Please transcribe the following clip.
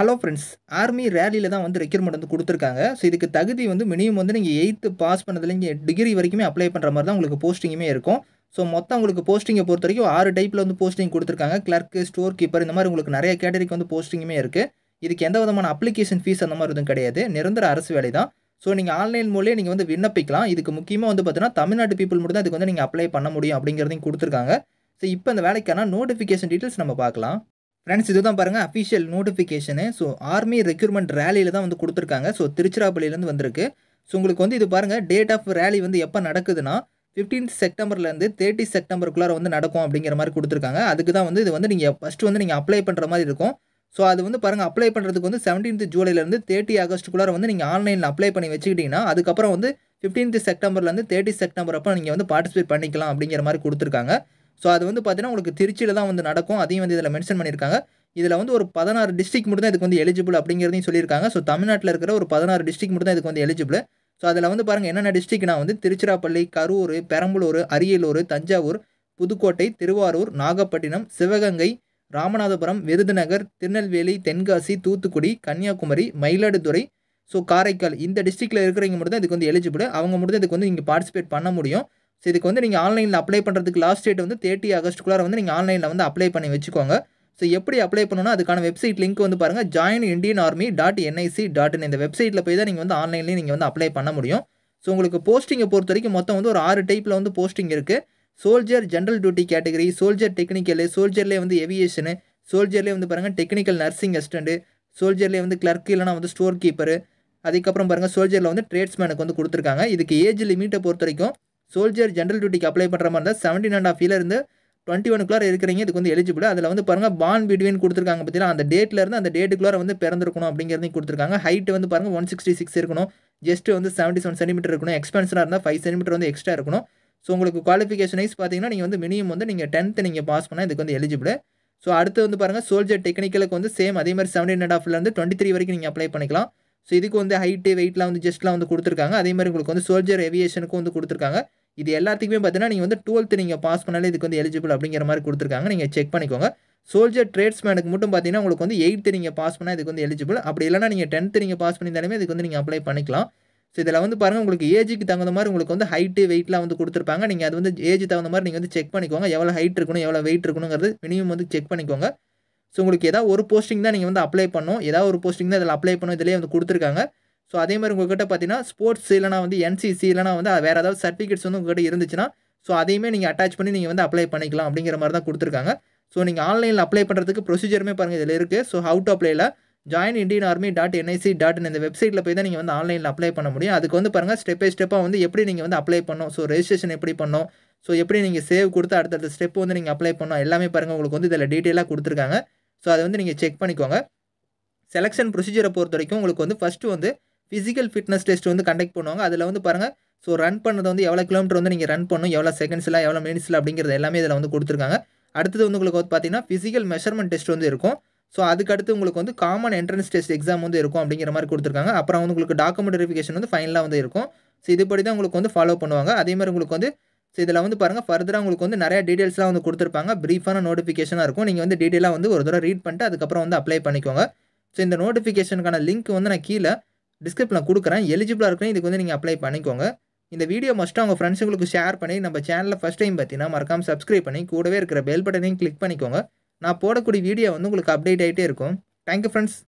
hello friends army ரேலியில் தான் வந்து requirement வந்து கொடுத்துருக்காங்க ஸோ இதுக்கு தகுதி வந்து மினிமம் வந்து நீங்கள் எயித்து பாஸ் பண்ணதுலேருந்து டிகிரி வரைக்குமே அப்ளை பண்ணுற மாதிரி தான் உங்களுக்கு போஸ்டிங்குமே இருக்கும் ஸோ மொத்தம் உங்களுக்கு போஸ்டிங்கை பொறுத்த வரைக்கும் ஆறு டைப்பில் வந்து போஸ்டிங் கொடுத்துருக்காங்க கிளர்க்கு ஸ்டோர் கீப்பர் இந்த மாதிரி உங்களுக்கு நிறைய கேட்டரிக்கு வந்து போஸ்டிங்குமே இருக்குது இதுக்கு எந்த விதமான அப்ளிகேஷன் ஃபீஸ் அந்த மாதிரி எதுவும் கிடையாது நிரந்தர அரசு வேலை தான் ஸோ நீங்கள் ஆன்லைன் மூலியம் நீங்கள் வந்து விண்ணப்பிக்கலாம் இதுக்கு முக்கியமாக வந்து பார்த்தீங்கன்னா தமிழ்நாட்டு பீப்புள் மட்டும் தான் இதுக்கு வந்து நீங்கள் அப்ளை பண்ண முடியும் அப்படிங்கிறதையும் கொடுத்துருக்காங்க ஸோ இப்போ இந்த வேலைக்கான நோட்டிஃபிகேஷன் டீட்டெயில்ஸ் நம்ம பார்க்கலாம் ஃப்ரெண்ட்ஸ் இதுதான் பாருங்கள் official notification so army recruitment ரேலியில் தான் வந்து கொடுத்துருக்காங்க ஸோ திருச்சிராப்பள்ளியிலேருந்து வந்திருக்கு ஸோ உங்களுக்கு வந்து இது பாருங்கள் டேட் ஆஃப் ரேலி வந்து எப்போ நடக்குதுன்னா ஃபிஃப்டீன்த் செப்டம்பர்லேருந்து தேர்ட்டி செப்டம்பருக்குள்ளார வந்து நடக்கும் அப்படிங்கிற மாதிரி கொடுத்துருக்காங்க அதுக்கு தான் வந்து இது வந்து நீங்கள் ஃபஸ்ட்டு வந்து நீங்கள் அப்ளை பண்ணுற மாதிரி இருக்கும் ஸோ அது வந்து பாருங்கள் அப்ளை பண்ணுறதுக்கு வந்து செவன்டீன்த் ஜூலைலேருந்து தேர்ட்டி ஆகஸ்ட்டுக்குள்ளார வந்து நீங்கள் ஆன்லைனில் அப்ளை பண்ணி வச்சுக்கிட்டிங்கன்னா அதுக்கப்புறம் வந்து ஃபிஃப்டீன்த் செப்டம்பர்லேருந்து தேர்ட்டி செப்டம்பர் அப்போ நீங்கள் வந்து பார்ட்டிசிபேட் பண்ணிக்கலாம் அப்படிங்கிற மாதிரி கொடுத்துருக்காங்க ஸோ அது வந்து பார்த்தீங்கன்னா உங்களுக்கு திருச்சியில் தான் வந்து நடக்கும் அதையும் வந்து இதில் மென்ஷன் பண்ணியிருக்காங்க இதில் வந்து ஒரு பதினாறு டிஸ்ட்ரிக் மட்டும் தான் இதுக்கு வந்து எலிஜிபிள் அப்படிங்கிறதையும் சொல்லியிருக்காங்க ஸோ தமிழ்நாட்டில் இருக்கிற ஒரு பதினாறு டிஸ்ட்ரிக் மட்டும் தான் இதுக்கு வந்து எலிஜிபிள் ஸோ அதில் வந்து பாருங்கள் என்னென்ன டிஸ்ட்ரிக்னா வந்து திருச்சிராப்பள்ளி கரூர் பெரம்பலூர் அரியலூர் தஞ்சாவூர் புதுக்கோட்டை திருவாரூர் நாகப்பட்டினம் சிவகங்கை ராமநாதபுரம் விருதுநகர் திருநெல்வேலி தென்காசி தூத்துக்குடி கன்னியாகுமரி மயிலாடுதுறை ஸோ காரைக்கால் இந்த டிஸ்ட்ரிக்டில் இருக்கிறவங்க மட்டும் தான் இதுக்கு வந்து எலிஜிபிள் அவங்க மட்டும் தான் இதுக்கு வந்து இங்கே பார்ட்டிசிபேட் பண்ண முடியும் ஸோ இதுக்கு வந்து நீங்கள் ஆன்லைனில் அப்ளை பண்ணுறதுக்கு லாஸ்ட் டேட் வந்து தேர்ட்டி ஆகஸ்ட்டுக்குள்ளார வந்து நீங்கள் ஆன்லைனில் வந்து அப்ளை பண்ணி வச்சுக்கோங்க ஸோ எப்படி அப்ளை பண்ணணும்னா அதுக்கான வெப்சைட் லிங்க் வந்து பாருங்கள் join Indian army dot NIC dot in இந்த வெப்சைட்டில் போய் தான் நீங்கள் வந்து ஆன்லைன்லேயே நீங்கள் வந்து அப்ளை பண்ண முடியும் ஸோ உங்களுக்கு போஸ்டிங்கை பொறுத்த வரைக்கும் மொத்தம் வந்து ஒரு ஆறு டைப்பில் வந்து போஸ்டிங் இருக்குது soldier general duty category soldier technical சோல்ஜர்லேயே வந்து எவியேஷனு சோல்ஜர்லேயே வந்து பாருங்கள் டெக்னிக்கல் நர்சிங் அசிஸ்டண்ட்டு சோல்ஜர்லேயே வந்து கிளர்க் இல்லைனா வந்து ஸ்டோர் கீப்பரு அதுக்கப்புறம் பாருங்கள் சோல்ஜரில் வந்து ட்ரேட்ஸ்மேனுக்கு வந்து கொடுத்துருக்காங்க இதுக்கு ஏஜ் லிமிட்டை பொறுத்த வரைக்கும் சோல்ஜர் ஜென்ரல் டியூட்டிக்கு அப்ளை பண்ணுற மாதிரி இருந்தால் செவன்டீன் அண்ட் ஆஃப் இயர்லேருந்து டுவெண்ட்டி ஒனுக்குள்ளார இருக்கிறீங்க இதுக்கு வந்து எலிஜிபிள் அதில் வந்து பாருங்கள் பான் பிட்வீன் கொடுத்துருக்காங்க பார்த்தீங்கன்னா அந்த டேட்லேருந்து அந்த டேட்டுக்குள்ளார வந்து பிறந்திருக்கணும் அப்படிங்கிறதையும் கொடுத்துருக்காங்க ஹைட் வந்து பாருங்கள் ஒன் சிக்ஸ்டி சிக்ஸ் இருக்கணும் ஜஸ்ட் வந்து செவன்ட்டி செவன் சென்டிமீட்டர் இருக்கணும் எக்ஸ்பென்சராக இருந்தால் ஃபைவ் சென்டிமீட்டர் வந்து எக்ஸ்ட்ரா இருக்கணும் ஸோ உங்களுக்கு குவாலிஃபிகேஷன் வைஸ் பார்த்தீங்கன்னா நீங்கள் வந்து மினிமம் வந்து நீங்கள் டென்த்து நீங்கள் பாஸ் பண்ணால் இதுக்கு வந்து எலிஜிபிள் ஸோ அடுத்து வந்து பாருங்கள் சோல்ஜர் டெக்னிக்கலுக்கு வந்து சேம் அதே மாதிரி செவன்டீன் அண்ட் ஆஃப்லேருந்து டுவெண்ட்டி த்ரீ வரைக்கும் நீங்கள் அப்ளை பண்ணிக்கலாம் ஸோ இதுக்கு வந்து ஹைட்டு வெயிட்லாம் வந்து ஜஸ்ட்லாம் வந்து கொடுத்துருக்காங்க அதே மாதிரி உங்களுக்கு வந்து சோல்ஜர் ஏவியேஷனுக்கும் வந்து கொடுத்துருக்காங்க இது எல்லாத்துக்குமே பார்த்தீங்கன்னா நீங்கள் வந்து டுவெல்த் நீங்கள் பாஸ் பண்ணாலே இதுக்கு வந்து எலிஜிபிள் அப்படிங்கிற மாதிரி கொடுத்துருக்காங்க நீங்கள் செக் பண்ணிக்கோங்க சோல்ஜர் ட்ரேட்ஸ்மேனுக்கு மட்டும் பார்த்தீங்கன்னா உங்களுக்கு வந்து எயித்து நீங்கள் பாஸ் பண்ணால் இதுக்கு வந்து எலிஜிபிள் அப்படி இல்லைனா நீங்கள் டென்த்து நீங்கள் பாஸ் பண்ணியிருந்தாலுமே இதுக்கு வந்து நீங்கள் அப்ளை பண்ணிக்கலாம் ஸோ இதில் வந்து பாருங்கள் உங்களுக்கு ஏஜுக்கு தகுந்த மாதிரி உங்களுக்கு வந்து ஹைட்டு வெயிட்லாம் வந்து கொடுத்துருப்பாங்க நீங்கள் அது வந்து ஏஜ் தகுந்த மாதிரி நீங்கள் வந்து செக் பண்ணிக்கோங்க எவ்வளோ ஹைட் இருக்கணும் எவ்வளோ வெயிட் இருக்கணுங்கிறது மினிமம் வந்து செக் பண்ணிக்கோங்க ஸோ உங்களுக்கு ஏதாவது ஒரு போஸ்டிங் தான் நீங்கள் வந்து அப்ளை பண்ணணும் ஏதாவது ஒரு போஸ்டிங் தான் இதில் அப்ளை பண்ணும் இதிலேயே வந்து கொடுத்துருக்காங்க ஸோ அதே மாதிரி உங்கள்கிட்ட பார்த்தீங்கன்னா ஸ்போர்ட்ஸ் இல்லைனா வந்து என்சிசி இல்லைனா வந்து வேறு ஏதாவது சர்டிஃபிகேட்ஸ் வந்து உங்கள்கிட்ட இருந்துச்சுன்னா ஸோ அதையுமே நீங்கள் அட்டாச் பண்ணி நீங்கள் வந்து அப்ளை பண்ணிக்கலாம் அப்படிங்கிற மாதிரி தான் கொடுத்துருக்காங்க ஸோ நீங்கள் ஆன்லைனில் அப்ளை பண்ணுறதுக்கு ப்ரொசீஜருமே பாருங்கள் இதில் இருக்குது ஸோ ஹவு டு அப்ளைல join Indian army dot NIC dot இந்த வெப்சைட்டில் போய் தான் நீங்கள் வந்து ஆன்லைனில் அப்ளை பண்ண முடியும் அதுக்கு வந்து பாருங்கள் ஸ்டெப் பை ஸ்டெப்பாக வந்து எப்படி நீங்கள் வந்து அப்ளை பண்ணோம் ஸோ ரெஜிஸ்ட்ரேஷன் எப்படி பண்ணோம் ஸோ எப்படி நீங்கள் சேவ் கொடுத்து அடுத்தடுத்த ஸ்டெப் வந்து நீங்கள் அப்ளை பண்ணோம் எல்லாமே பாருங்கள் உங்களுக்கு வந்து இதில் டீட்டெயிலாக கொடுத்துருக்காங்க ஸோ அதை வந்து நீங்கள் செக் பண்ணிக்கோங்க செலெக்ஷன் ப்ரொசீஜரை பொறுத்த வரைக்கும் உங்களுக்கு வந்து ஃபஸ்ட்டு வந்து ஃபிசிக்கல் ஃபிட்னஸ் டெஸ்ட் வந்து கண்டக்ட் பண்ணுவாங்க அதில் வந்து பாருங்கள் ஸோ ரன் பண்ணுறது வந்து எவ்வளோ கிலோமீட்டர் வந்து நீங்கள் ரன் பண்ணணும் எவ்வளோ செகண்ட்ஸில் எவ்வளோ மினிட்ஸில் அப்படிங்கிறது எல்லாமே இதில் வந்து கொடுத்துருக்காங்க அடுத்தது வந்து உங்களுக்கு வந்து பார்த்தீங்கன்னா ஃபிசிக்கல் மெஷர்மெண்ட் டெஸ்ட் வந்து இருக்கும் ஸோ அதுக்கடுத்து உங்களுக்கு வந்து காமன் என்ட்ரன்ஸ் டெஸ்ட் எக்ஸாம் வந்து இருக்கும் அப்படிங்கிற மாதிரி கொடுத்துருக்காங்க அப்புறம் வந்து உங்களுக்கு டாக்குமெண்ட் வெரிஃபிகேஷன் வந்து ஃபைனலாக வந்து இருக்கும் ஸோ இதுபடி தான் உங்களுக்கு வந்து ஃபாலோ பண்ணுவாங்க அதே மாதிரி உங்களுக்கு வந்து ஸோ இதில் வந்து பாருங்கள் ஃபர்தராக உங்களுக்கு வந்து நிறைய டீட்டெயில்ஸ்லாம் வந்து கொடுத்துருப்பாங்க ப்ரீஃபான நோட்டிஃபிகேஷனாக இருக்கும் நீங்கள் வந்து டீட்டெயிலாக வந்து ஒரு தடவை ரீட் பண்ணிட்டு அதுக்கப்புறம் வந்து அப்ளை பண்ணிக்கோங்க ஸோ இந்த நோட்டிஃபிகேஷனுக்கான லிங்க் வந்து நான் கீழே டிஸ்கிரிப்ஷனில் கொடுக்குறேன் எலிஜிபிளாக இருக்கும் இதுக்கு வந்து நீங்கள் அப்ளை பண்ணிக்கோங்க இந்த வீடியோ மஸ்ட்டாக உங்கள் ஃப்ரெண்ட்ஸுங்களுக்கு ஷேர் பண்ணி நம்ம சேனலில் ஃபஸ்ட் டைம் பார்த்தீங்கன்னா மறக்காமல் சப்ஸ்கிரைப் பண்ணி கூடவே இருக்கிற பெல் பட்டனையும் கிளிக் பண்ணிக்கோங்க நான் போடக்கூடிய வீடியோ வந்து உங்களுக்கு அப்டேட் ஆகிட்டே இருக்கும் தேங்க்யூ ஃப்ரெண்ட்ஸ்